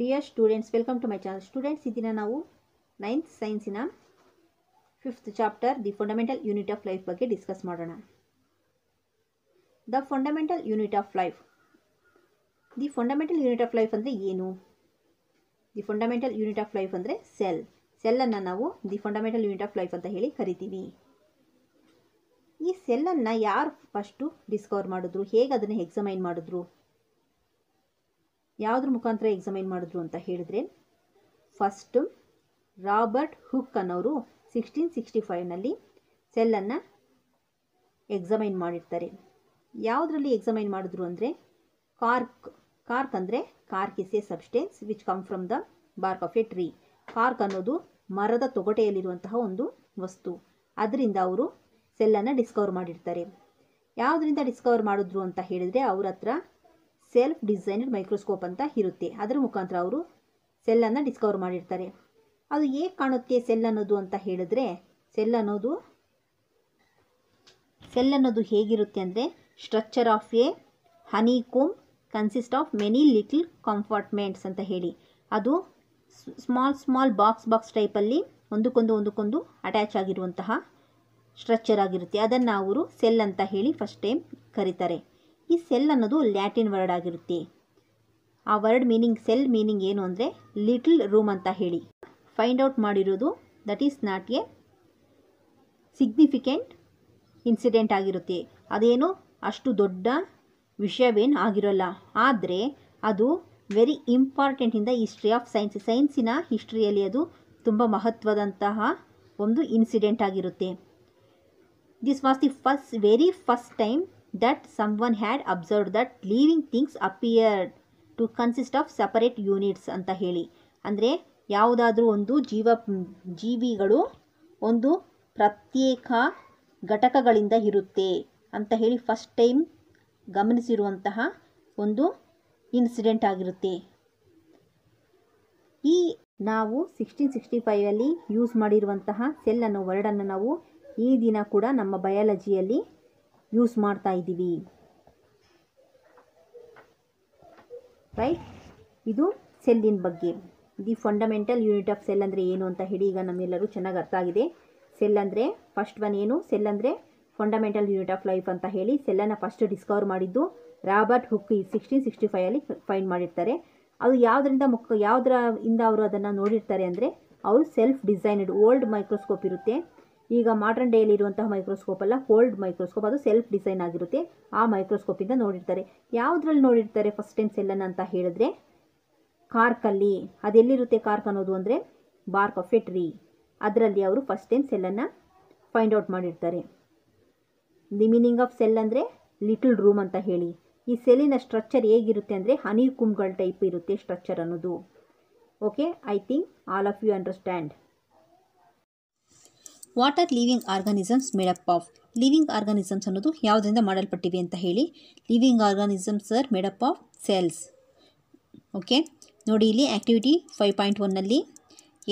Dear students welcome to my channel students ಇದನ್ನು ನಾವು ninth ಸೈನ್ಸಿನ fifth chapter the fundamental unit of life ಬಗ್ಗೆ discuss ಮಾಡೋಣ the fundamental unit of life the fundamental unit of life ಅಂದರೆ ಏನು the fundamental unit of life ಅಂದರೆ cell ಸೆಲ್ಲನ್ನು ನಾವು the fundamental unit of life ಅಂತ ಹೇಳಿ ಕರಿತೀವಿ ಈ ಸೆಲ್ಲನ್ನು ಯಾರು ಫಸ್ಟು ಡಿಸ್ಕವರ್ ಮಾಡಿದ್ರು ಹೇಗೆ ಅದನ್ನು ಎಕ್ಸಮೈನ್ ಮಾಡಿದ್ರು ಯಾವುದ್ರ ಮುಖಾಂತರ ಎಕ್ಸಾಮಿನ್ ಮಾಡಿದ್ರು ಅಂತ ಹೇಳಿದ್ರೆ ಫಸ್ಟು ರಾಬರ್ಟ್ ಹುಕ್ ಅನ್ನೋರು ಸಿಕ್ಸ್ಟೀನ್ ಸಿಕ್ಸ್ಟಿ ಫೈವ್ನಲ್ಲಿ ಸೆಲ್ಲನ್ನು ಎಕ್ಸಾಮಿನ್ ಮಾಡಿರ್ತಾರೆ ಯಾವುದರಲ್ಲಿ ಎಕ್ಸಾಮಿನ್ ಮಾಡಿದ್ರು ಅಂದರೆ ಕಾರ್ಕ್ ಕಾರ್ಕ್ ಅಂದರೆ cork is a substance which come from the bark of a tree cork ಅನ್ನೋದು ಮರದ ತೊಗಟೆಯಲ್ಲಿರುವಂತಹ ಒಂದು ವಸ್ತು ಅದರಿಂದ ಅವರು ಸೆಲ್ಲನ್ನು ಡಿಸ್ಕವರ್ ಮಾಡಿರ್ತಾರೆ ಯಾವುದರಿಂದ ಡಿಸ್ಕವರ್ ಮಾಡಿದ್ರು ಅಂತ ಹೇಳಿದರೆ ಅವ್ರ ಹತ್ರ ಸೆಲ್ಫ್ ಡಿಸೈನ್ಡ್ ಮೈಕ್ರೋಸ್ಕೋಪ್ ಅಂತ ಇರುತ್ತೆ ಅದರ ಮುಖಾಂತರ ಅವರು ಸೆಲ್ಲನ್ನು ಡಿಸ್ಕವರ್ ಮಾಡಿರ್ತಾರೆ ಅದು ಹೇಗೆ ಕಾಣುತ್ತೆ ಸೆಲ್ ಅನ್ನೋದು ಅಂತ ಹೇಳಿದ್ರೆ ಸೆಲ್ ಅನ್ನೋದು ಸೆಲ್ ಅನ್ನೋದು ಹೇಗಿರುತ್ತೆ ಅಂದರೆ structure of a honeycomb consist of many little compartments ಅಂತ ಹೇಳಿ ಅದು ಸ್ಮಾಲ್ ಸ್ಮಾಲ್ ಬಾಕ್ಸ್ ಬಾಕ್ಸ್ ಟೈಪಲ್ಲಿ ಒಂದಕ್ಕೊಂದು ಒಂದಕ್ಕೊಂದು ಅಟ್ಯಾಚ್ ಆಗಿರುವಂತಹ ಸ್ಟ್ರಕ್ಚರ್ ಆಗಿರುತ್ತೆ ಅದನ್ನು ಅವರು ಸೆಲ್ ಅಂತ ಹೇಳಿ ಫಸ್ಟ್ ಟೈಮ್ ಕರೀತಾರೆ ಈ ಸೆಲ್ ಅನ್ನೋದು ಲ್ಯಾಟಿನ್ ವರ್ಡ್ ಆಗಿರುತ್ತೆ ಆ ವರ್ಡ್ ಮೀನಿಂಗ್ ಸೆಲ್ ಮೀನಿಂಗ್ ಏನು ಅಂದರೆ ಲಿಟಲ್ ರೂಮ್ ಅಂತ ಹೇಳಿ ಫೈಂಡ್ ಔಟ್ ಮಾಡಿರೋದು that is not a significant incident ಆಗಿರುತ್ತೆ ಅದೇನು ಅಷ್ಟು ದೊಡ್ಡ ವಿಷಯವೇನು ಆಗಿರೋಲ್ಲ ಆದರೆ ಅದು ವೆರಿ ಇಂಪಾರ್ಟೆಂಟ್ ಇಂಪಾರ್ಟೆಂಟಿಂದ ಹಿಸ್ಟ್ರಿ ಆಫ್ ಸೈನ್ಸ್ ಸೈನ್ಸಿನ ಹಿಸ್ಟ್ರಿಯಲ್ಲಿ ಅದು ತುಂಬ ಮಹತ್ವದಂತಹ ಒಂದು ಇನ್ಸಿಡೆಂಟ್ ಆಗಿರುತ್ತೆ this was the first very first time that someone had observed that living things appear to consist of separate units ಅಂತ ಹೇಳಿ ಅಂದರೆ ಯಾವುದಾದ್ರೂ ಒಂದು ಜೀವ ಜೀವಿಗಳು ಒಂದು ಪ್ರತ್ಯೇಕ ಘಟಕಗಳಿಂದ ಇರುತ್ತೆ ಅಂತ ಹೇಳಿ ಫಸ್ಟ್ ಟೈಮ್ ಗಮನಿಸಿರುವಂತಹ ಒಂದು ಇನ್ಸಿಡೆಂಟ್ ಆಗಿರುತ್ತೆ ಈ ನಾವು ಸಿಕ್ಸ್ಟೀನ್ ಸಿಕ್ಸ್ಟಿ ಫೈವಲ್ಲಿ ಯೂಸ್ ಮಾಡಿರುವಂತಹ ಸೆಲ್ ಅನ್ನೋ ವರ್ಡನ್ನು ನಾವು ಈ ದಿನ ಕೂಡ ನಮ್ಮ ಬಯಾಲಜಿಯಲ್ಲಿ ಯೂಸ್ ಮಾಡ್ತಾ ಇದ್ದೀವಿ ರೈಟ್ ಇದು ಸೆಲ್ಲಿನ ಬಗ್ಗೆ the fundamental unit of cell ಅಂದರೆ ಏನು ಅಂತ ಹೇಳಿ ಈಗ ನಮ್ಮೆಲ್ಲರೂ ಚೆನ್ನಾಗಿ ಅರ್ಥ ಆಗಿದೆ ಸೆಲ್ ಅಂದರೆ ಫಸ್ಟ್ ಒನ್ ಏನು ಸೆಲ್ ಅಂದರೆ ಫಂಡಮೆಂಟಲ್ ಯೂನಿಟ್ ಆಫ್ ಲೈಫ್ ಅಂತ ಹೇಳಿ ಸೆಲ್ಲನ್ನು ಫಸ್ಟ್ ಡಿಸ್ಕವರ್ ಮಾಡಿದ್ದು ರಾಬರ್ಟ್ ಹುಕ್ಕಿ ಸಿಕ್ಸ್ಟೀನ್ ಸಿಕ್ಸ್ಟಿ ಫೈವಲ್ಲಿ ಫೈಂಡ್ ಮಾಡಿರ್ತಾರೆ ಅದು ಯಾವುದರಿಂದ ಮುಖ ಯಾವುದರ ಇಂದ ಅವರು ಅದನ್ನು ನೋಡಿರ್ತಾರೆ ಅಂದರೆ ಅವರು ಸೆಲ್ಫ್ ಡಿಸೈನ್ಡ್ ಓಲ್ಡ್ ಮೈಕ್ರೋಸ್ಕೋಪ್ ಇರುತ್ತೆ ಈಗ ಮಾಡ್ರನ್ ಡೇಯಲ್ಲಿ ಇರುವಂತಹ ಮೈಕ್ರೋಸ್ಕೋಪ್ ಅಲ್ಲ ಫೋಲ್ಡ್ ಮೈಕ್ರೋಸ್ಕೋಪ್ ಅದು ಸೆಲ್ಫ್ ಡಿಸೈನ್ ಆಗಿರುತ್ತೆ ಆ ಮೈಕ್ರೋಸ್ಕೋಪಿಂದ ನೋಡಿರ್ತಾರೆ ಯಾವುದ್ರಲ್ಲಿ ನೋಡಿರ್ತಾರೆ ಫಸ್ಟ್ ಟೈಮ್ ಸೆಲ್ಲನ್ನು ಅಂತ ಹೇಳಿದ್ರೆ ಕಾರ್ಕಲ್ಲಿ ಅದೆಲ್ಲಿರುತ್ತೆ ಕಾರ್ಕ್ ಅನ್ನೋದು ಅಂದರೆ ಬಾರ್ಕ್ ಆಫ್ ಎ ಟ್ರೀ ಅದರಲ್ಲಿ ಅವರು ಫಸ್ಟ್ ಟೈಮ್ ಸೆಲ್ಲನ್ನು ಫೈಂಡ್ ಔಟ್ ಮಾಡಿರ್ತಾರೆ ದಿ ಮೀನಿಂಗ್ ಆಫ್ ಸೆಲ್ ಅಂದರೆ ಲಿಟಲ್ ರೂಮ್ ಅಂತ ಹೇಳಿ ಈ ಸೆಲ್ಲಿನ ಸ್ಟ್ರಕ್ಚರ್ ಹೇಗಿರುತ್ತೆ ಅಂದರೆ ಹನಿ ಕುಂಬ್ಗಳ ಟೈಪ್ ಇರುತ್ತೆ ಸ್ಟ್ರಕ್ಚರ್ ಅನ್ನೋದು okay I think all of you understand what are living organisms made up of living organisms ಅನ್ನೋದು ಯಾವುದರಿಂದ ಮಾಡಲ್ಪಟ್ಟಿವೆ ಅಂತ ಹೇಳಿ living organisms are made up of cells okay ನೋಡಿ ಇಲ್ಲಿ ಆ್ಯಕ್ಟಿವಿಟಿ ಫೈವ್ ಪಾಯಿಂಟ್ ಒನ್ನಲ್ಲಿ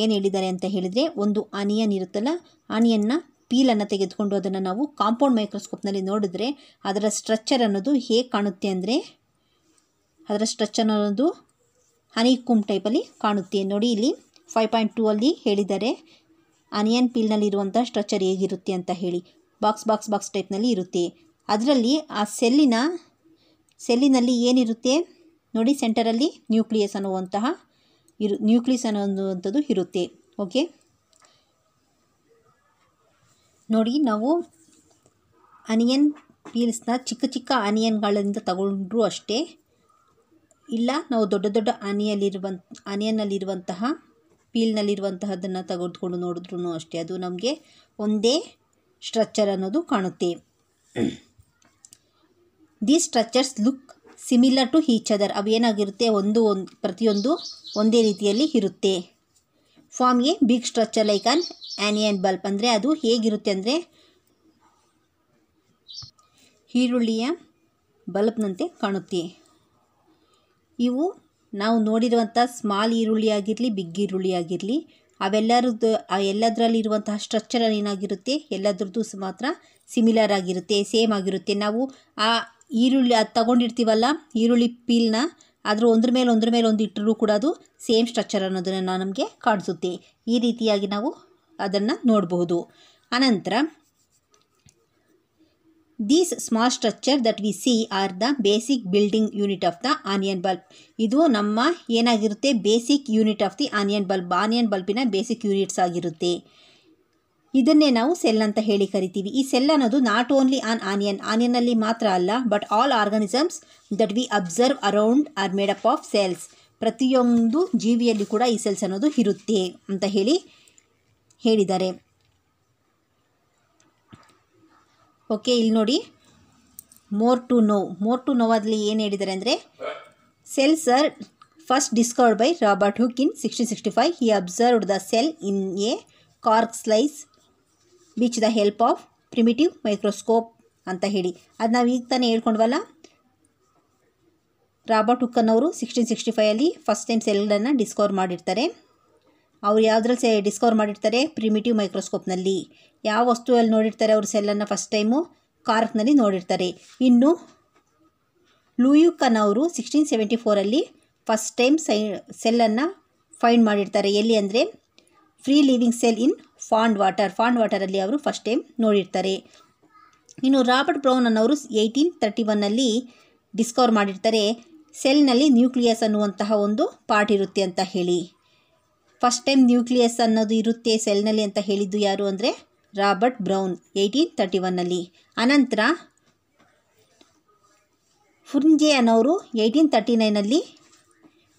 ಏನು ಹೇಳಿದ್ದಾರೆ ಅಂತ ಹೇಳಿದರೆ ಒಂದು ಆನಿಯನ್ ಇರುತ್ತಲ್ಲ ಆನಿಯನ್ನ ಪೀಲನ್ನು ತೆಗೆದುಕೊಂಡು ಅದನ್ನು ನಾವು ಕಾಂಪೌಂಡ್ ಮೈಕ್ರೋಸ್ಕೋಪ್ನಲ್ಲಿ ನೋಡಿದ್ರೆ ಅದರ ಸ್ಟ್ರಕ್ಚರ್ ಅನ್ನೋದು ಹೇಗೆ ಕಾಣುತ್ತೆ ಅಂದರೆ ಅದರ ಸ್ಟ್ರಕ್ಚರ್ ಅನ್ನೋದು ಹನಿ ಕುಂಬ್ ಟೈಪಲ್ಲಿ ಕಾಣುತ್ತೆ ನೋಡಿ ಇಲ್ಲಿ ಫೈವ್ ಪಾಯಿಂಟ್ ಟೂ ಅಲ್ಲಿ ಹೇಳಿದ್ದಾರೆ ಆನಿಯನ್ ಪೀಲ್ನಲ್ಲಿರುವಂಥ ಸ್ಟ್ರಕ್ಚರ್ ಹೇಗಿರುತ್ತೆ ಅಂತ ಹೇಳಿ ಬಾಕ್ಸ್ ಬಾಕ್ಸ್ ಬಾಕ್ಸ್ ಟೈಪ್ನಲ್ಲಿ ಇರುತ್ತೆ ಅದರಲ್ಲಿ ಆ ಸೆಲ್ಲಿನ ಸೆಲ್ಲಿನಲ್ಲಿ ಏನಿರುತ್ತೆ ನೋಡಿ ಸೆಂಟರಲ್ಲಿ ನ್ಯೂಕ್ಲಿಯಸ್ ಅನ್ನುವಂತಹ ಇರು ನ್ಯೂಕ್ಲಿಯಸ್ ಅನ್ನುವಂಥದ್ದು ಇರುತ್ತೆ ಓಕೆ ನೋಡಿ ನಾವು ಆನಿಯನ್ ಪೀಲ್ಸ್ನ ಚಿಕ್ಕ ಚಿಕ್ಕ ಆನಿಯನ್ಗಳಿಂದ ತಗೊಂಡ್ರೂ ಅಷ್ಟೇ ಇಲ್ಲ ನಾವು ದೊಡ್ಡ ದೊಡ್ಡ ಆನಿಯಲ್ಲಿರುವ ಆನಿಯನ್ನಲ್ಲಿರುವಂತಹ ಪೀಲ್ನಲ್ಲಿರುವಂತಹದ್ದನ್ನು ತೆಗೆದುಕೊಂಡು ನೋಡಿದ್ರೂ ಅಷ್ಟೇ ಅದು ನಮಗೆ ಒಂದೇ ಸ್ಟ್ರಕ್ಚರ್ ಅನ್ನೋದು ಕಾಣುತ್ತೆ these structures look similar to each other ಅವು ಏನಾಗಿರುತ್ತೆ ಒಂದು ಒಂದು ಪ್ರತಿಯೊಂದು ಒಂದೇ ರೀತಿಯಲ್ಲಿ ಇರುತ್ತೆ form big structure like an onion bulb ಅಂದರೆ ಅದು ಹೇಗಿರುತ್ತೆ ಅಂದರೆ ಈರುಳ್ಳಿಯ ಬಲ್ಬ್ನಂತೆ ಕಾಣುತ್ತೆ ಇವು ನಾವು ನೋಡಿರುವಂಥ ಸ್ಮಾಲ್ ಈರುಳ್ಳಿ ಆಗಿರಲಿ ಬಿಗ್ ಈರುಳ್ಳಿ ಆಗಿರಲಿ ಅವೆಲ್ಲರದ್ದು ಎಲ್ಲದರಲ್ಲಿರುವಂತಹ ಸ್ಟ್ರಕ್ಚರ್ ಏನಾಗಿರುತ್ತೆ ಎಲ್ಲದ್ರದ್ದು ಮಾತ್ರ ಸಿಮಿಲರ್ ಆಗಿರುತ್ತೆ ಸೇಮ್ ಆಗಿರುತ್ತೆ ನಾವು ಆ ಈರುಳ್ಳಿ ಅದು ತಗೊಂಡಿರ್ತೀವಲ್ಲ ಈರುಳ್ಳಿ ಪೀಲ್ನ ಅದ್ರ ಒಂದ್ರ ಮೇಲೆ ಒಂದ್ರ ಮೇಲೆ ಒಂದು ಇಟ್ಟರೂ ಕೂಡ ಅದು ಸೇಮ್ ಸ್ಟ್ರಕ್ಚರ್ ಅನ್ನೋದನ್ನು ನಮಗೆ ಕಾಣಿಸುತ್ತೆ ಈ ರೀತಿಯಾಗಿ ನಾವು ಅದನ್ನು ನೋಡಬಹುದು ಅನಂತರ these small structure that we see are the basic building unit of the onion bulb ಇದು ನಮ್ಮ ಏನಾಗಿರುತ್ತೆ basic unit of the onion bulb onion ಬಲ್ಬಿನ ಬೇಸಿಕ್ ಯೂನಿಟ್ಸ್ ಆಗಿರುತ್ತೆ ಇದನ್ನೇ ನಾವು ಸೆಲ್ ಅಂತ ಹೇಳಿ ಕರಿತೀವಿ ಈ ಸೆಲ್ ಅನ್ನೋದು ನಾಟ್ ಓನ್ಲಿ ಆನ್ ಆನಿಯನ್ ಆನಿಯನ್ನಲ್ಲಿ ಮಾತ್ರ ಅಲ್ಲ but all organisms that we observe around are made up of cells ಪ್ರತಿಯೊಂದು ಜೀವಿಯಲ್ಲಿ ಕೂಡ ಈ ಸೆಲ್ಸ್ ಅನ್ನೋದು ಇರುತ್ತೆ ಅಂತ ಹೇಳಿ ಹೇಳಿದ್ದಾರೆ ಓಕೆ ಇಲ್ಲಿ ನೋಡಿ more to know more to ಅದರಲ್ಲಿ ಏನು ಹೇಳಿದ್ದಾರೆ ಅಂದರೆ cell sir first discovered by Robert Hooke in sixteen sixty five he observed the cell in a cork slice which the help of primitive microscope ಅಂತ ಹೇಳಿ ಅದು ನಾವು ಈಗ ತಾನೇ ಹೇಳ್ಕೊಂಡ್ವಲ್ಲ ರಾಬರ್ಟ್ ಹುಕ್ಕನ್ನವರು ಸಿಕ್ಸ್ಟೀನ್ ಸಿಕ್ಸ್ಟಿ ಫೈವಲ್ಲಿ ಫಸ್ಟ್ ಟೈಮ್ ಸೆಲ್ಗಳನ್ನು ಡಿಸ್ಕವರ್ ಮಾಡಿರ್ತಾರೆ ಅವ್ರು ಯಾವುದ್ರಲ್ಲಿ ಸೆ ಡಿಸ್ಕವರ್ ಮಾಡಿರ್ತಾರೆ ಪ್ರಿಮಿಟಿವ್ ಮೈಕ್ರೋಸ್ಕೋಪ್ನಲ್ಲಿ ಯಾವ ವಸ್ತುವಲ್ಲಿ ನೋಡಿರ್ತಾರೆ ಅವ್ರ ಸೆಲ್ಲನ್ನು ಫಸ್ಟ್ ಟೈಮು ಕಾರ್ಕ್ನಲ್ಲಿ ನೋಡಿರ್ತಾರೆ ಇನ್ನು ಲೂಯುಕನ್ ಅವರು ಸಿಕ್ಸ್ಟೀನ್ ಸೆವೆಂಟಿ ಫೋರಲ್ಲಿ ಫಸ್ಟ್ ಟೈಮ್ ಸೈ ಸೆಲ್ಲನ್ನು ಫೈಂಡ್ ಮಾಡಿರ್ತಾರೆ ಎಲ್ಲಿ ಅಂದರೆ free living cell in pond water pond ವಾಟರಲ್ಲಿ ಅವರು ಫಸ್ಟ್ ಟೈಮ್ ನೋಡಿರ್ತಾರೆ ಇನ್ನು ರಾಬರ್ಟ್ ಬ್ರೌನ್ ಅನ್ನೋರು ಏಯ್ಟೀನ್ ತರ್ಟಿ ಒನ್ನಲ್ಲಿ ಡಿಸ್ಕವರ್ ಮಾಡಿರ್ತಾರೆ ಸೆಲ್ನಲ್ಲಿ ನ್ಯೂಕ್ಲಿಯಸ್ ಅನ್ನುವಂತಹ ಒಂದು ಪಾರ್ಟ್ ಇರುತ್ತೆ ಅಂತ ಹೇಳಿ ಫಸ್ಟ್ ಟೈಮ್ ನ್ಯೂಕ್ಲಿಯಸ್ ಅನ್ನೋದು ಇರುತ್ತೆ ಸೆಲ್ನಲ್ಲಿ ಅಂತ ಹೇಳಿದ್ದು ಯಾರು ಅಂದರೆ ರಾಬರ್ಟ್ ಬ್ರೌನ್ ಏಯ್ಟೀನ್ ತರ್ಟಿ ಒನ್ನಲ್ಲಿ ಅನಂತರ ಫುರ್ಜೆ ಅನ್ನೋರು ಏಯ್ಟೀನ್ ತರ್ಟಿ ನೈನಲ್ಲಿ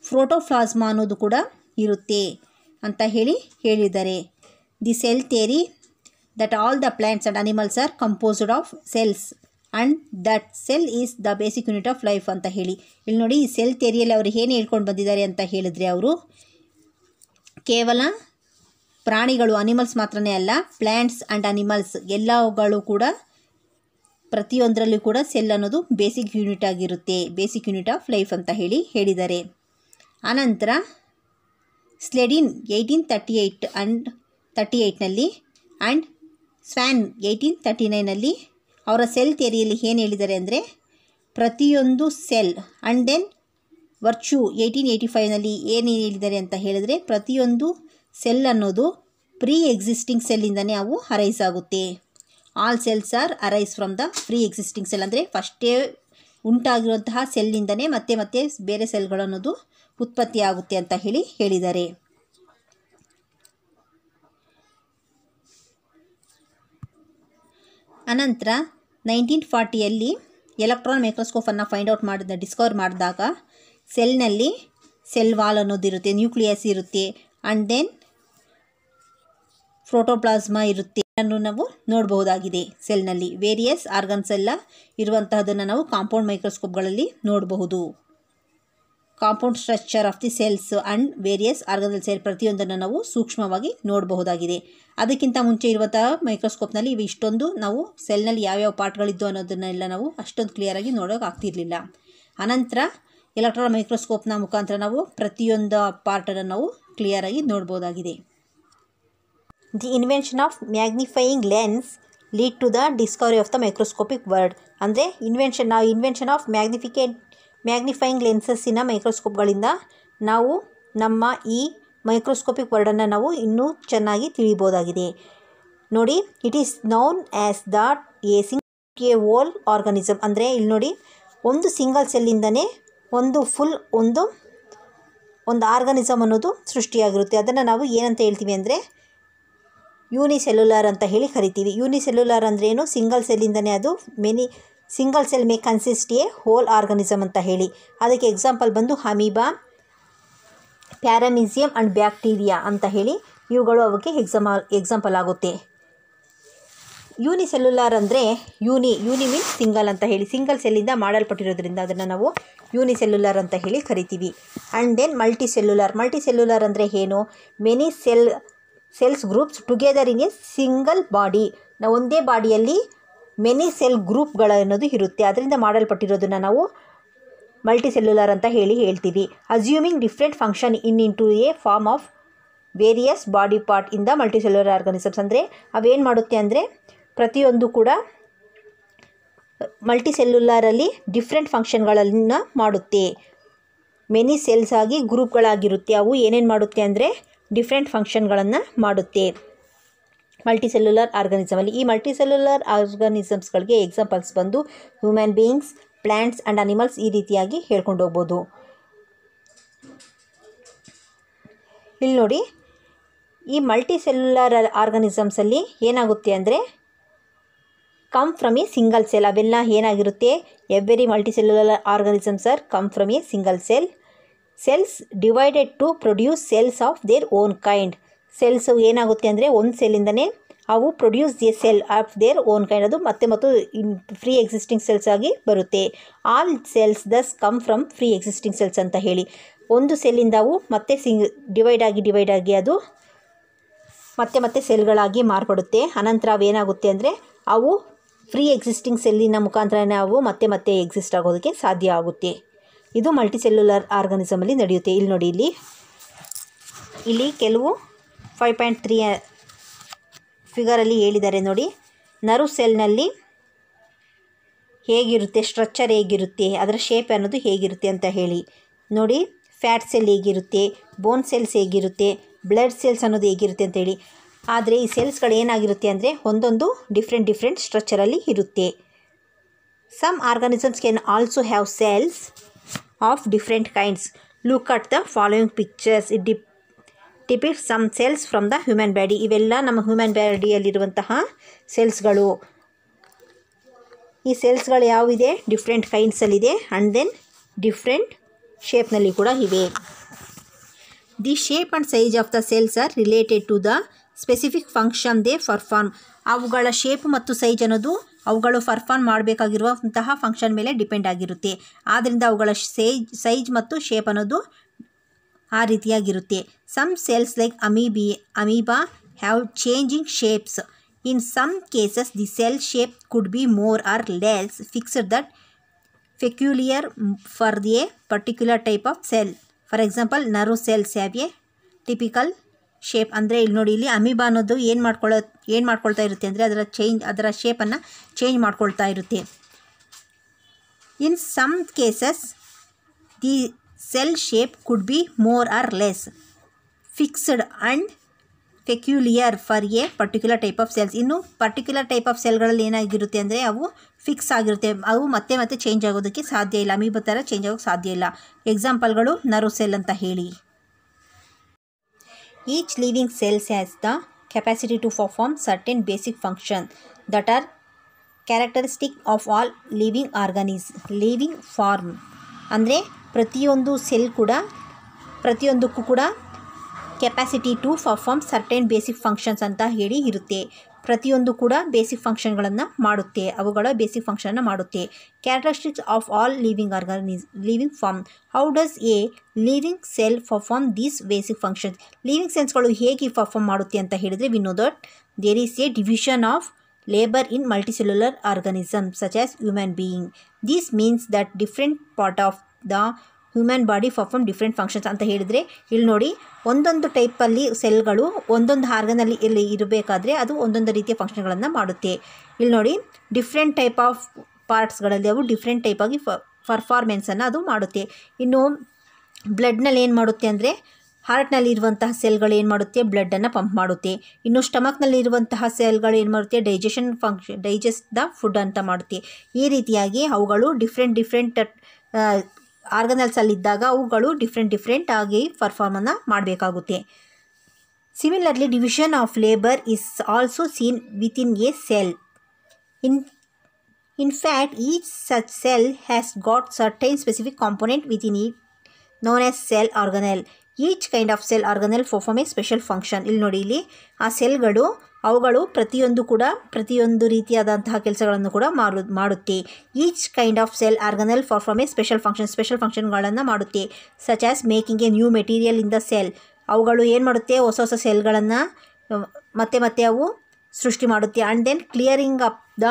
ಫ್ರೋಟೋಫ್ಲಾಸ್ಮಾ ಅನ್ನೋದು ಕೂಡ ಇರುತ್ತೆ ಅಂತ ಹೇಳಿ ಹೇಳಿದ್ದಾರೆ the cell theory that all the plants and animals are composed of cells and that cell is the basic unit of life ಅಂತ ಹೇಳಿ ಇಲ್ಲಿ ನೋಡಿ ಈ ಸೆಲ್ ಥೇರಿಯಲ್ಲಿ ಅವರು ಏನು ಹೇಳ್ಕೊಂಡು ಬಂದಿದ್ದಾರೆ ಅಂತ ಹೇಳಿದ್ರೆ ಅವರು ಕೇವಲ ಪ್ರಾಣಿಗಳು ಅನಿಮಲ್ಸ್ ಮಾತ್ರನೇ ಅಲ್ಲ ಪ್ಲ್ಯಾಂಟ್ಸ್ ಆ್ಯಂಡ್ ಅನಿಮಲ್ಸ್ ಎಲ್ಲವುಗಳು ಕೂಡ ಪ್ರತಿಯೊಂದರಲ್ಲೂ ಕೂಡ ಸೆಲ್ ಅನ್ನೋದು ಬೇಸಿಕ್ ಯೂನಿಟ್ ಆಗಿರುತ್ತೆ ಬೇಸಿಕ್ ಯೂನಿಟ್ ಆಫ್ ಲೈಫ್ ಅಂತ ಹೇಳಿ ಹೇಳಿದ್ದಾರೆ ಆನಂತರ Schleiden eighteen thirty eight and thirty ಏಯ್ಟ್ನಲ್ಲಿ ಆ್ಯಂಡ್ ಸ್ವ್ಯಾನ್ ಏಯ್ಟೀನ್ ತರ್ಟಿ ನೈನಲ್ಲಿ ಅವರ ಸೆಲ್ ತೆರೆಯಲ್ಲಿ ಏನು ಹೇಳಿದ್ದಾರೆ ಅಂದರೆ ಪ್ರತಿಯೊಂದು cell and then Virchow eighteen eighty ಫೈವ್ನಲ್ಲಿ ಏನು ಹೇಳಿದ್ದಾರೆ ಅಂತ ಹೇಳಿದ್ರೆ ಪ್ರತಿಯೊಂದು ಸೆಲ್ ಅನ್ನೋದು ಪ್ರೀ ಎಕ್ಸಿಸ್ಟಿಂಗ್ ಸೆಲ್ಲಿಂದನೇ ಅವು ಅರೈಸ್ ಆಗುತ್ತೆ all cells are arise from the preexisting cell ಅಂದರೆ ಫಸ್ಟೇ ಉಂಟಾಗಿರುವಂತಹ ಸೆಲ್ಲಿಂದನೇ ಮತ್ತೆ ಮತ್ತೆ ಬೇರೆ ಸೆಲ್ಗಳು ಅನ್ನೋದು ಉತ್ಪತ್ತಿ ಆಗುತ್ತೆ ಅಂತ ಹೇಳಿ ಹೇಳಿದ್ದಾರೆ ಅನಂತರ ನೈನ್ಟೀನ್ ಫಾರ್ಟಿಯಲ್ಲಿ ಎಲೆಕ್ಟ್ರಾನ್ ಮೈಕ್ರೋಸ್ಕೋಪನ್ನು ಫೈಂಡ್ ಔಟ್ ಮಾಡಿದ ಡಿಸ್ಕವರ್ ಮಾಡಿದಾಗ ಸೆಲ್ನಲ್ಲಿ ಸೆಲ್ ವಾಲ್ ಅನ್ನೋದಿರುತ್ತೆ ನ್ಯೂಕ್ಲಿಯಸ್ ಇರುತ್ತೆ ಆ್ಯಂಡ್ ದೆನ್ ಫ್ರೋಟೋಪ್ಲಾಸ್ಮಾ ಇರುತ್ತೆ ಅನ್ನು ನಾವು ನೋಡಬಹುದಾಗಿದೆ ಸೆಲ್ನಲ್ಲಿ ವೇರಿಯಸ್ ಆರ್ಗನ್ಸ್ ಎಲ್ಲ ಇರುವಂತಹದನ್ನು ನಾವು ಕಾಂಪೌಂಡ್ ಮೈಕ್ರೋಸ್ಕೋಪ್ಗಳಲ್ಲಿ ನೋಡಬಹುದು compound structure of the cells and various organ cell ಪ್ರತಿಯೊಂದನ್ನು ನಾವು ಸೂಕ್ಷ್ಮವಾಗಿ ನೋಡಬಹುದಾಗಿದೆ ಅದಕ್ಕಿಂತ ಮುಂಚೆ ಇರುವಂತಹ ಮೈಕ್ರೋಸ್ಕೋಪ್ನಲ್ಲಿ ಇವು ಇಷ್ಟೊಂದು ನಾವು ಸೆಲ್ನಲ್ಲಿ ಯಾವ್ಯಾವ ಪಾರ್ಟ್ಗಳಿದ್ದು ಅನ್ನೋದನ್ನೆಲ್ಲ ನಾವು ಅಷ್ಟೊಂದು ಕ್ಲಿಯರಾಗಿ ನೋಡೋಕೆ ಅನಂತರ ಎಲೆಕ್ಟ್ರಾನ್ ಮೈಕ್ರೋಸ್ಕೋಪ್ನ ಮುಖಾಂತರ ನಾವು ಪ್ರತಿಯೊಂದು ಪಾರ್ಟನ್ನು ನಾವು ಕ್ಲಿಯರಾಗಿ ನೋಡ್ಬೋದಾಗಿದೆ the invention of magnifying lens lead to the discovery of the microscopic word ಅಂದರೆ ಇನ್ವೆನ್ಷನ್ ನಾವು ಇನ್ವೆನ್ಷನ್ ಆಫ್ ಮ್ಯಾಗ್ನಿಫಿಕೇಟ್ ಮ್ಯಾಗ್ನಿಫೈಯಿಂಗ್ ಲೆನ್ಸಸ್ಸಿನ ಮೈಕ್ರೋಸ್ಕೋಪ್ಗಳಿಂದ ನಾವು ನಮ್ಮ ಈ ಮೈಕ್ರೋಸ್ಕೋಪಿಕ್ ವರ್ಡನ್ನು ನಾವು ಇನ್ನೂ ಚೆನ್ನಾಗಿ ತಿಳಿಬೋದಾಗಿದೆ ನೋಡಿ it is known as the a sing a whole organism ಅಂದರೆ ಇಲ್ಲಿ ನೋಡಿ ಒಂದು ಸಿಂಗಲ್ ಸೆಲ್ಲಿಂದನೇ ಒಂದು ಫುಲ್ ಒಂದು ಒಂದು ಆರ್ಗನಿಸಮ್ ಅನ್ನೋದು ಸೃಷ್ಟಿಯಾಗಿರುತ್ತೆ ಅದನ್ನು ನಾವು ಏನಂತ ಹೇಳ್ತೀವಿ ಅಂದರೆ ಸೆಲ್ಯುಲರ್ ಅಂತ ಹೇಳಿ ಕರಿತೀವಿ ಯೂನಿಸೆಲ್ಯುಲರ್ ಅಂದ್ರೇನು ಸಿಂಗಲ್ ಸೆಲ್ಲಿಂದನೇ ಅದು many single cell may consist a whole organism ಅಂತ ಹೇಳಿ ಅದಕ್ಕೆ ಎಕ್ಸಾಂಪಲ್ ಬಂದು ಹಮೀಬಾ ಪ್ಯಾರಮಿಸಿಯಂ ಆ್ಯಂಡ್ ಬ್ಯಾಕ್ಟೀರಿಯಾ ಅಂತ ಹೇಳಿ ಇವುಗಳು ಅವಕ್ಕೆ ಎಕ್ಸಾಮ ಎಕ್ಸಾಂಪಲ್ ಆಗುತ್ತೆ ಯೂನಿ ಸೆಲ್ಯುಲಾರ್ ಅಂದರೆ ಯೂನಿ ಯೂನಿ ಮೀನ್ಸ್ ಸಿಂಗಲ್ ಅಂತ ಹೇಳಿ ಸಿಂಗಲ್ ಸೆಲ್ಲಿಂದ ಮಾಡಲ್ಪಟ್ಟಿರೋದ್ರಿಂದ ಅದನ್ನು ನಾವು ಯೂನಿ ಸೆಲ್ಯುಲಾರ್ ಅಂತ ಹೇಳಿ ಕರಿತೀವಿ and then multi cellular multi cellular ಅಂದರೆ ಏನು many cell cells groups together in a single body ನಾವು ಒಂದೇ ಬಾಡಿಯಲ್ಲಿ ಮೆನಿ ಸೆಲ್ ಗ್ರೂಪ್ಗಳು ಅನ್ನೋದು ಇರುತ್ತೆ ಅದರಿಂದ ಮಾಡಲ್ಪಟ್ಟಿರೋದನ್ನು ನಾವು ಮಲ್ಟಿ ಸೆಲ್ಯುಲಾರ್ ಅಂತ ಹೇಳಿ ಹೇಳ್ತೀವಿ assuming different function in in to a form of various body part ಇಂದ ಮಲ್ಟಿ ಸೆಲ್ಯುಲರ್ ಆರ್ಗನಿಸಮ್ಸ್ ಅಂದರೆ ಅವೇನು ಮಾಡುತ್ತೆ ಅಂದರೆ ಪ್ರತಿಯೊಂದು ಕೂಡ ಮಲ್ಟಿ ಡಿಫ್ರೆಂಟ್ ಫಂಕ್ಷನ್ಗಳನ್ನು ಮಾಡುತ್ತೆ ಮೆನಿ ಸೆಲ್ಸ್ ಆಗಿ ಗ್ರೂಪ್ಗಳಾಗಿರುತ್ತೆ ಅವು ಏನೇನು ಮಾಡುತ್ತೆ ಅಂದರೆ ಡಿಫ್ರೆಂಟ್ ಫಂಕ್ಷನ್ಗಳನ್ನು ಮಾಡುತ್ತೆ ಮಲ್ಟಿ ಸೆಲ್ಯುಲರ್ ಆರ್ಗನಿಸಮಲ್ಲಿ ಈ ಮಲ್ಟಿ ಸೆಲ್ಯುಲರ್ ಆರ್ಗನಿಸಮ್ಸ್ಗಳಿಗೆ ಎಕ್ಸಾಂಪಲ್ಸ್ ಬಂದು human beings plants and animals ಈ ರೀತಿಯಾಗಿ ಹೇಳ್ಕೊಂಡು ಹೋಗ್ಬೋದು ಇಲ್ಲಿ ನೋಡಿ ಈ ಮಲ್ಟಿ ಸೆಲ್ಯುಲರ್ ಆರ್ಗನಿಸಮ್ಸಲ್ಲಿ ಏನಾಗುತ್ತೆ ಅಂದರೆ come from a single cell ಅವೆಲ್ಲ ಏನಾಗಿರುತ್ತೆ every multicellular organisms are come from a single cell cells divided to produce cells of their own kind cells ಏನಾಗುತ್ತೆ ಅಂದರೆ ಒಂದು ಸೆಲ್ಲಿಂದನೇ ಅವು produce the cell of their own kind ಅದು ಮತ್ತೆ ಮತ್ತು ಫ್ರೀ ಎಕ್ಸಿಸ್ಟಿಂಗ್ ಸೆಲ್ಸ್ ಆಗಿ ಬರುತ್ತೆ all cells thus come from free existing cells ಅಂತ ಹೇಳಿ ಒಂದು ಸೆಲ್ಲಿಂದ ಅವು ಮತ್ತೆ ಸಿಂಗ್ ಡಿವೈಡ್ ಆಗಿ ಡಿವೈಡ್ ಆಗಿ ಅದು ಮತ್ತೆ ಮತ್ತೆ ಸೆಲ್ಗಳಾಗಿ ಮಾರ್ಪಡುತ್ತೆ ಅನಂತರ ಏನಾಗುತ್ತೆ ಅಂದರೆ ಅವು ಫ್ರೀ ಎಕ್ಸಿಸ್ಟಿಂಗ್ ಸೆಲ್ಲಿನ ಮುಖಾಂತರ ನಾವು ಮತ್ತೆ ಮತ್ತೆ ಎಕ್ಸಿಸ್ಟ್ ಆಗೋದಕ್ಕೆ ಸಾಧ್ಯ ಆಗುತ್ತೆ ಇದು ಮಲ್ಟಿಸೆಲ್ಯುಲರ್ ಆರ್ಗನಿಸಮಲ್ಲಿ ನಡೆಯುತ್ತೆ ಇಲ್ಲಿ ನೋಡಿ ಇಲ್ಲಿ ಇಲ್ಲಿ ಕೆಲವು ಫೈವ್ ಪಾಯಿಂಟ್ ತ್ರೀ ಫಿಗರಲ್ಲಿ ಹೇಳಿದ್ದಾರೆ ನೋಡಿ ನರು ಸೆಲ್ನಲ್ಲಿ ಹೇಗಿರುತ್ತೆ ಸ್ಟ್ರಕ್ಚರ್ ಹೇಗಿರುತ್ತೆ ಅದರ ಶೇಪ್ ಅನ್ನೋದು ಹೇಗಿರುತ್ತೆ ಅಂತ ಹೇಳಿ ನೋಡಿ ಫ್ಯಾಟ್ ಸೆಲ್ ಹೇಗಿರುತ್ತೆ ಬೋನ್ ಸೆಲ್ಸ್ ಹೇಗಿರುತ್ತೆ ಬ್ಲಡ್ ಸೆಲ್ಸ್ ಅನ್ನೋದು ಹೇಗಿರುತ್ತೆ ಅಂತ ಹೇಳಿ ಆದರೆ ಈ ಸೆಲ್ಸ್ಗಳು ಏನಾಗಿರುತ್ತೆ ಅಂದರೆ ಒಂದೊಂದು ಡಿಫ್ರೆಂಟ್ ಡಿಫ್ರೆಂಟ್ ಸ್ಟ್ರಕ್ಚರಲ್ಲಿ ಇರುತ್ತೆ some organisms can also have cells of different kinds look at the following pictures it dip depict some cells from the human body ಇವೆಲ್ಲ ನಮ್ಮ ಹ್ಯೂಮನ್ ಬ್ಯಾಡಿಯಲ್ಲಿರುವಂತಹ ಸೆಲ್ಸ್ಗಳು ಈ ಸೆಲ್ಸ್ಗಳು ಯಾವಿದೆ ಡಿಫ್ರೆಂಟ್ ಕೈಂಡ್ಸಲ್ಲಿದೆ ಆ್ಯಂಡ್ ದೆನ್ ಡಿಫ್ರೆಂಟ್ ಶೇಪ್ನಲ್ಲಿ ಕೂಡ ಇವೆ the shape and size of the cells are related to the specific function they perform ಅವುಗಳ ಶೇಪ್ ಮತ್ತು ಸೈಜ್ ಅನ್ನೋದು ಅವುಗಳು ಫರ್ಫಾರ್ಮ್ ಮಾಡಬೇಕಾಗಿರುವಂತಹ ಫಂಕ್ಷನ್ ಮೇಲೆ ಡಿಪೆಂಡ್ ಆಗಿರುತ್ತೆ ಆದ್ದರಿಂದ ಅವುಗಳ ಸೈಜ್ ಸೈಜ್ ಮತ್ತು ಶೇಪ್ ಅನ್ನೋದು ಆ ರೀತಿಯಾಗಿರುತ್ತೆ some cells like amoeba amoeba have changing shapes in some cases the cell shape could be more or less fixed that peculiar for a particular type of cell for example nerve cells have a typical shape ಅಂದರೆ ಇಲ್ಲಿ ನೋಡಿ ಇಲ್ಲಿ ಅಮಿಬಾ ಅನ್ನೋದು ಏನು ಮಾಡ್ಕೊಳ್ಳೋ ಏನು ಮಾಡ್ಕೊಳ್ತಾ ಇರುತ್ತೆ ಅಂದರೆ ಅದರ ಚೇಂಜ್ ಅದರ ಶೇಪನ್ನು ಚೇಂಜ್ ಮಾಡ್ಕೊಳ್ತಾ ಇರುತ್ತೆ in some cases the cell shape could be more or less fixed and peculiar for a particular type of cells ಇನ್ನು ಪರ್ಟಿಕ್ಯುಲರ್ ಟೈಪ್ ಆಫ್ ಸೆಲ್ಗಳಲ್ಲಿ ಏನಾಗಿರುತ್ತೆ ಅಂದರೆ ಅವು ಫಿಕ್ಸ್ ಆಗಿರುತ್ತೆ ಅವು ಮತ್ತೆ ಮತ್ತೆ ಚೇಂಜ್ ಆಗೋದಕ್ಕೆ ಸಾಧ್ಯ ಇಲ್ಲ ಅಮೀಬ ಥರ ಚೇಂಜ್ ಆಗೋಕ್ಕೆ ಸಾಧ್ಯ ಇಲ್ಲ ಎಕ್ಸಾಂಪಲ್ಗಳು ನರು ಸೆಲ್ ಅಂತ ಹೇಳಿ Each living cell has the capacity to perform certain basic function that are characteristic of all living organism living form ಅಂದರೆ ಪ್ರತಿಯೊಂದು ಸೆಲ್ ಕೂಡ ಪ್ರತಿಯೊಂದಕ್ಕೂ ಕೂಡ capacity to perform certain basic functions ಅಂತ ಹೇಳಿ ಇರುತ್ತೆ ಪ್ರತಿಯೊಂದು ಕೂಡ ಬೇಸಿಕ್ ಫಂಕ್ಷನ್ಗಳನ್ನು ಮಾಡುತ್ತೆ ಅವುಗಳ ಬೇಸಿಕ್ ಫಂಕ್ಷನ್ನ ಮಾಡುತ್ತೆ characteristics of all living organism living form how does a living cell perform these basic functions living ಸೆನ್ಸ್ಗಳು ಹೇಗೆ ಪರ್ಫಾರ್ಮ್ ಮಾಡುತ್ತೆ ಅಂತ ಹೇಳಿದರೆ we know that there is a division of labour in multicellular organism such as human being these means that different part of the human body perform different functions ಅಂತ ಹೇಳಿದರೆ ಇಲ್ಲಿ ನೋಡಿ ಒಂದೊಂದು ಟೈಪಲ್ಲಿ ಸೆಲ್ಗಳು ಒಂದೊಂದು ಹಾರ್ಗನಲ್ಲಿ ಇಲ್ಲಿ ಇರಬೇಕಾದ್ರೆ ಅದು ಒಂದೊಂದು ರೀತಿಯ ಫಂಕ್ಷನ್ಗಳನ್ನು ಮಾಡುತ್ತೆ ಇಲ್ಲಿ ನೋಡಿ ಡಿಫ್ರೆಂಟ್ ಟೈಪ್ ಆಫ್ ಪಾರ್ಟ್ಸ್ಗಳಲ್ಲಿ ಅವು ಡಿಫ್ರೆಂಟ್ ಟೈಪಾಗಿ ಫ ಪರ್ಫಾರ್ಮೆನ್ಸನ್ನು ಅದು ಮಾಡುತ್ತೆ ಇನ್ನು ಬ್ಲಡ್ನಲ್ಲಿ ಏನು ಮಾಡುತ್ತೆ ಅಂದರೆ ಹಾರ್ಟ್ನಲ್ಲಿ ಇರುವಂತಹ ಸೆಲ್ಗಳು ಏನು ಮಾಡುತ್ತೆ ಬ್ಲಡ್ಡನ್ನು ಪಂಪ್ ಮಾಡುತ್ತೆ ಇನ್ನು ಸ್ಟಮಕ್ನಲ್ಲಿ ಇರುವಂತಹ ಸೆಲ್ಗಳು ಏನು ಮಾಡುತ್ತೆ digestion function digest the food ಅಂತ ಮಾಡುತ್ತೆ ಈ ರೀತಿಯಾಗಿ ಅವುಗಳು ಡಿಫ್ರೆಂಟ್ ಡಿಫ್ರೆಂಟ್ ಆರ್ಗನಲ್ಸಲ್ಲಿದ್ದಾಗ ಅವುಗಳು ಡಿಫ್ರೆಂಟ್ ಡಿಫ್ರೆಂಟ್ ಆಗಿ ಪರ್ಫಾರ್ಮನ್ನು ಮಾಡಬೇಕಾಗುತ್ತೆ similarly division of labour is also seen in a cell in in fact each such cell has got certain specific component in it known as cell organelle each kind of cell organelle perform a special function ಇಲ್ಲಿ ನೋಡಿ ಇಲ್ಲಿ ಆ ಸೆಲ್ಗಳು ಅವುಗಳು ಪ್ರತಿಯೊಂದು ಕೂಡ ಪ್ರತಿಯೊಂದು ರೀತಿಯಾದಂತಹ ಕೆಲಸಗಳನ್ನು ಕೂಡ ಮಾಡು ಮಾಡುತ್ತೆ each kind of cell organelle perform a special function special ಫಂಕ್ಷನ್ಗಳನ್ನು ಮಾಡುತ್ತೆ such as making a new material in the cell ಅವುಗಳು ಏನು ಮಾಡುತ್ತೆ ಹೊಸ ಹೊಸ ಸೆಲ್ಗಳನ್ನು ಮತ್ತೆ ಮತ್ತೆ ಅವು ಸೃಷ್ಟಿ ಮಾಡುತ್ತೆ and then clearing up the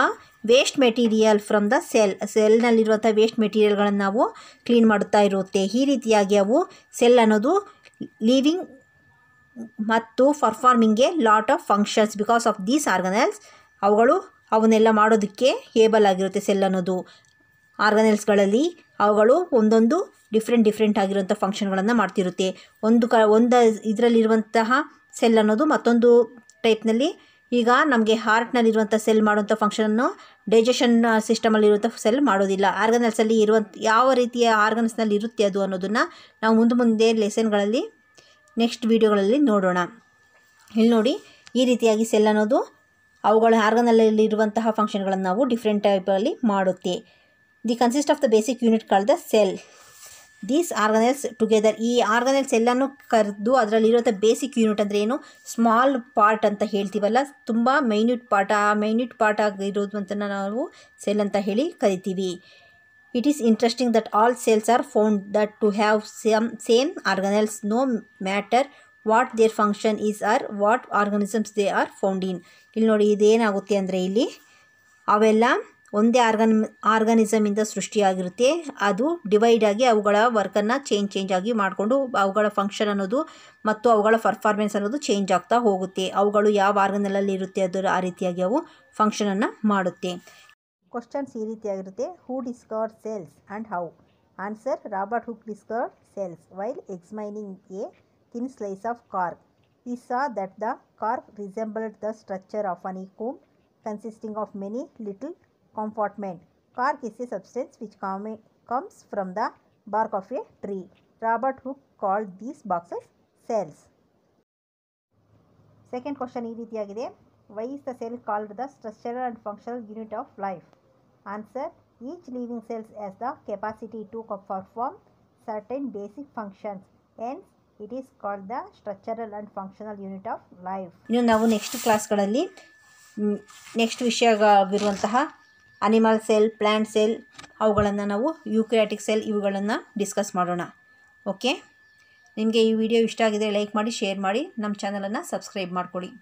waste material from the cell ಸೆಲ್ನಲ್ಲಿರುವಂಥ ವೇಸ್ಟ್ ಮೆಟೀರಿಯಲ್ಗಳನ್ನು ನಾವು ಕ್ಲೀನ್ ಮಾಡುತ್ತಾ ಇರುತ್ತೆ ಈ ರೀತಿಯಾಗಿ ಅವು ಸೆಲ್ ಅನ್ನೋದು ಲೀವಿಂಗ್ ಮತ್ತು performing a lot of functions because of these organelles ಅವುಗಳು ಅವನ್ನೆಲ್ಲ ಮಾಡೋದಕ್ಕೆ ಏಬಲ್ ಆಗಿರುತ್ತೆ ಸೆಲ್ ಅನ್ನೋದು ಆರ್ಗನೈಲ್ಸ್ಗಳಲ್ಲಿ ಅವುಗಳು ಒಂದೊಂದು ಡಿಫ್ರೆಂಟ್ ಡಿಫ್ರೆಂಟ್ ಆಗಿರುವಂಥ ಫಂಕ್ಷನ್ಗಳನ್ನು ಮಾಡ್ತಿರುತ್ತೆ ಒಂದು ಕ ಒಂದು ಇದರಲ್ಲಿರುವಂತಹ ಸೆಲ್ ಅನ್ನೋದು ಮತ್ತೊಂದು ಟೈಪ್ನಲ್ಲಿ ಈಗ ನಮಗೆ ಹಾರ್ಟ್ನಲ್ಲಿರುವಂಥ ಸೆಲ್ ಮಾಡುವಂಥ ಫಂಕ್ಷನನ್ನು ಡೈಜೆಷನ್ ಸಿಸ್ಟಮಲ್ಲಿರುವಂಥ ಸೆಲ್ ಮಾಡೋದಿಲ್ಲ ಆರ್ಗನಲ್ಸಲ್ಲಿ ಇರುವಂಥ ಯಾವ ರೀತಿಯ ಆರ್ಗನ್ಸ್ನಲ್ಲಿ ಇರುತ್ತೆ ಅದು ಅನ್ನೋದನ್ನು ನಾವು ಮುಂದೆ ಮುಂದೆ ಲೆಸನ್ಗಳಲ್ಲಿ ನೆಕ್ಸ್ಟ್ ವೀಡಿಯೋಗಳಲ್ಲಿ ನೋಡೋಣ ಇಲ್ಲಿ ನೋಡಿ ಈ ರೀತಿಯಾಗಿ ಸೆಲ್ ಅನ್ನೋದು ಅವುಗಳ ಆರ್ಗನಲ್ಲಿರುವಂತಹ ಫಂಕ್ಷನ್ಗಳನ್ನು ನಾವು ಡಿಫ್ರೆಂಟ್ ಟೈಪಲ್ಲಿ ಮಾಡುತ್ತೆ the consist of the basic unit ಕಳೆದ ಸೆಲ್ ದೀಸ್ ಆರ್ಗನೈಲ್ಸ್ ಟುಗೆದರ್ ಈ ಆರ್ಗನೈಲ್ಸ್ ಎಲ್ಲನೂ ಕರೆದು ಅದರಲ್ಲಿರುವಂಥ ಬೇಸಿಕ್ ಯೂನಿಟ್ ಅಂದರೆ ಏನು ಸ್ಮಾಲ್ ಪಾರ್ಟ್ ಅಂತ ಹೇಳ್ತೀವಲ್ಲ ತುಂಬ ಮೈನ್ಯೂಟ್ ಪಾರ್ಟ್ ಆ ಮೈನ್ಯೂಟ್ ಪಾರ್ಟ್ ಆಗಿರೋದು ಅಂತ ನಾವು ಸೆಲ್ ಅಂತ ಹೇಳಿ ಕರಿತೀವಿ it is interesting that all cells are found that to have some same organelles no matter what their function is or what organisms they are found in ಇಲ್ಲಿ ನೋಡಿ ಇದೇನಾಗುತ್ತೆ ಅಂದರೆ ಇಲ್ಲಿ ಅವೆಲ್ಲ ಒಂದೇ ಆರ್ಗನ್ ಆರ್ಗನಿಸಮಿಂದ ಸೃಷ್ಟಿಯಾಗಿರುತ್ತೆ ಅದು ಡಿವೈಡಾಗಿ ಅವುಗಳ ವರ್ಕನ್ನು ಚೇಂಜ್ ಚೇಂಜ್ ಆಗಿ ಮಾಡಿಕೊಂಡು ಅವುಗಳ ಫಂಕ್ಷನ್ ಅನ್ನೋದು ಮತ್ತು ಅವುಗಳ ಪರ್ಫಾರ್ಮೆನ್ಸ್ ಅನ್ನೋದು ಚೇಂಜ್ ಆಗ್ತಾ ಹೋಗುತ್ತೆ ಅವುಗಳು ಯಾವ ಆರ್ಗನಲ್ಲಿ ಇರುತ್ತೆ ಅದರ ಆ ರೀತಿಯಾಗಿ ಅವು ಫಂಕ್ಷನನ್ನು ಮಾಡುತ್ತೆ ಕ್ವಶನ್ಸ್ ಈ ರೀತಿಯಾಗಿರುತ್ತೆ who discover cells and how answer Robert Hooke discover cells while examining a thin slice of cork he saw that the cork resembled the structure of an honeycomb consisting of many little compartment cork is a substance which come comes from the bark of a tree Robert Hooke called these boxes cells second question ಈ ರೀತಿಯಾಗಿದೆ why is the cell called the structural and functional unit of life Answer Each living cells has the capacity to perform certain basic functions. Hence, it is called the structural and functional unit of life ಇನ್ನು ನಾವು next ಕ್ಲಾಸ್ಗಳಲ್ಲಿ next ವಿಷಯವಾಗಿರುವಂತಹ animal cell plant cell ಅವುಗಳನ್ನು ನಾವು eukaryotic cell ಇವುಗಳನ್ನು discuss ಮಾಡೋಣ okay ನಿಮಗೆ ಈ ವಿಡಿಯೋ ಇಷ್ಟ ಆಗಿದೆ ಲೈಕ್ ಮಾಡಿ ಶೇರ್ ಮಾಡಿ ನಮ್ಮ ಚಾನಲನ್ನು ಸಬ್ಸ್ಕ್ರೈಬ್ ಮಾಡ್ಕೊಳ್ಳಿ